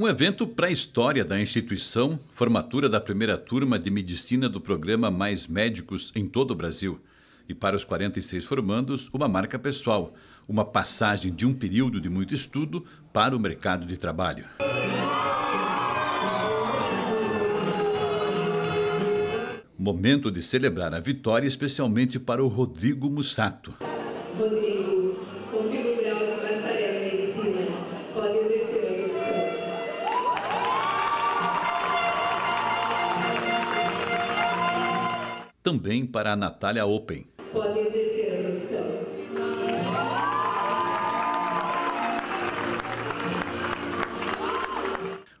Um evento para a história da instituição, formatura da primeira turma de medicina do programa Mais Médicos em todo o Brasil. E para os 46 formandos, uma marca pessoal, uma passagem de um período de muito estudo para o mercado de trabalho. Momento de celebrar a vitória, especialmente para o Rodrigo Mussato. Rodrigo. também para a Natália Open. Pode exercer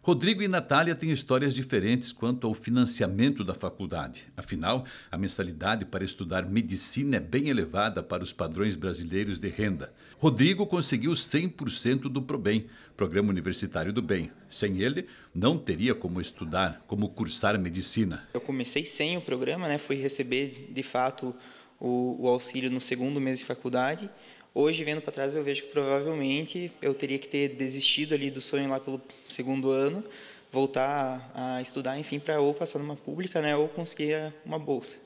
Rodrigo e Natália têm histórias diferentes quanto ao financiamento da faculdade. Afinal, a mensalidade para estudar medicina é bem elevada para os padrões brasileiros de renda. Rodrigo conseguiu 100% do PROBEM, Programa Universitário do Bem. Sem ele, não teria como estudar, como cursar medicina. Eu comecei sem o programa, né? fui receber de fato o, o auxílio no segundo mês de faculdade Hoje, vendo para trás, eu vejo que provavelmente eu teria que ter desistido ali do sonho lá pelo segundo ano, voltar a estudar, enfim, para ou passar numa pública, né, ou conseguir uma bolsa.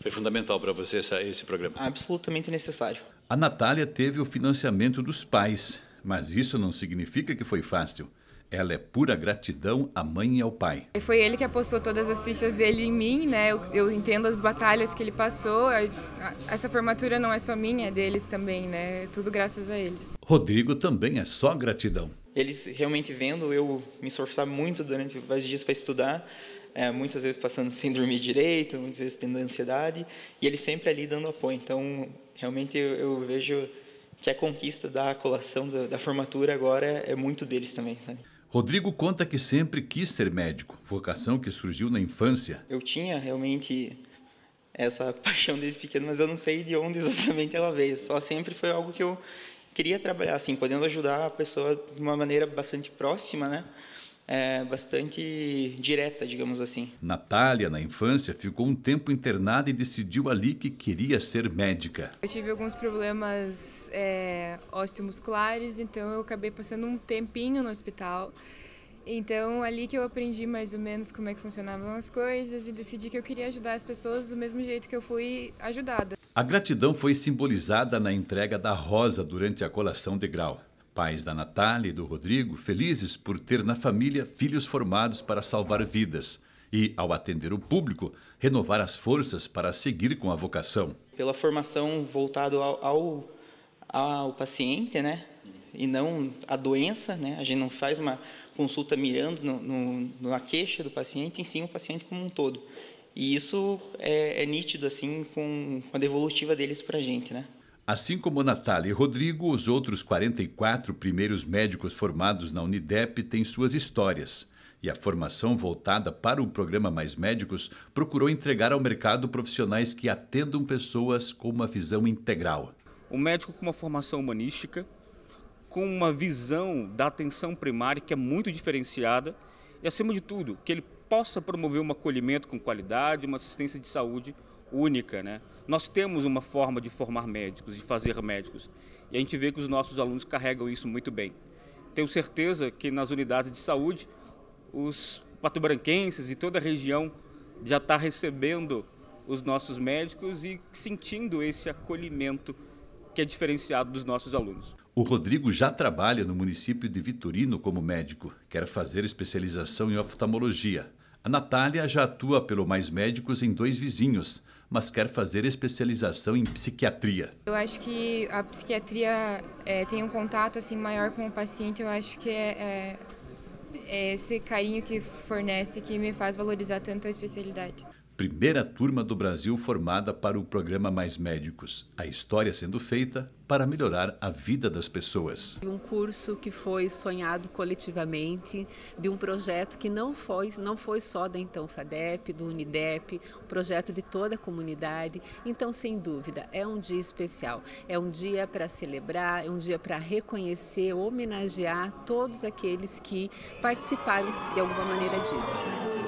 Foi fundamental para você essa, esse programa? Absolutamente necessário. A Natália teve o financiamento dos pais, mas isso não significa que foi fácil. Ela é pura gratidão à mãe e ao pai. foi ele que apostou todas as fichas dele em mim, né? Eu, eu entendo as batalhas que ele passou. essa formatura não é só minha, é deles também, né? É tudo graças a eles. Rodrigo também é só gratidão. Eles realmente vendo eu me esforçar muito durante vários dias para estudar, é, muitas vezes passando sem dormir direito, muitas vezes tendo ansiedade, e ele sempre ali dando apoio. Então, realmente eu, eu vejo que a conquista da colação da, da, formatura agora é muito deles também. Sabe? Rodrigo conta que sempre quis ser médico, vocação que surgiu na infância. Eu tinha realmente essa paixão desde pequeno, mas eu não sei de onde exatamente ela veio. Só sempre foi algo que eu queria trabalhar, assim, podendo ajudar a pessoa de uma maneira bastante próxima, né? é, bastante direta, digamos assim. Natália, na infância, ficou um tempo internada e decidiu ali que queria ser médica. Eu tive alguns problemas é, osteomusculares, então eu acabei passando um tempinho no hospital. Então, ali que eu aprendi mais ou menos como é que funcionavam as coisas e decidi que eu queria ajudar as pessoas do mesmo jeito que eu fui ajudada. A gratidão foi simbolizada na entrega da rosa durante a colação de grau pais da Natália e do Rodrigo, felizes por ter na família filhos formados para salvar vidas e, ao atender o público, renovar as forças para seguir com a vocação. Pela formação voltado ao, ao, ao paciente, né? E não à doença, né? A gente não faz uma consulta mirando no, no, na queixa do paciente, e sim o paciente como um todo. E isso é, é nítido, assim, com, com a devolutiva deles para a gente, né? Assim como Natália e Rodrigo, os outros 44 primeiros médicos formados na Unidep têm suas histórias. E a formação voltada para o programa Mais Médicos procurou entregar ao mercado profissionais que atendam pessoas com uma visão integral. O médico com uma formação humanística, com uma visão da atenção primária que é muito diferenciada e, acima de tudo, que ele possa promover um acolhimento com qualidade, uma assistência de saúde única, né? Nós temos uma forma de formar médicos, de fazer médicos, e a gente vê que os nossos alunos carregam isso muito bem. Tenho certeza que nas unidades de saúde, os patobranquenses e toda a região já está recebendo os nossos médicos e sentindo esse acolhimento que é diferenciado dos nossos alunos. O Rodrigo já trabalha no município de Vitorino como médico. Quer fazer especialização em oftalmologia. A Natália já atua pelo Mais Médicos em dois vizinhos, mas quer fazer especialização em psiquiatria. Eu acho que a psiquiatria é, tem um contato assim maior com o paciente. Eu acho que é, é, é esse carinho que fornece que me faz valorizar tanto a especialidade primeira turma do Brasil formada para o programa Mais Médicos, a história sendo feita para melhorar a vida das pessoas. Um curso que foi sonhado coletivamente, de um projeto que não foi, não foi só da então FADEP, do UNIDEP, um projeto de toda a comunidade. Então, sem dúvida, é um dia especial. É um dia para celebrar, é um dia para reconhecer, homenagear todos aqueles que participaram de alguma maneira disso.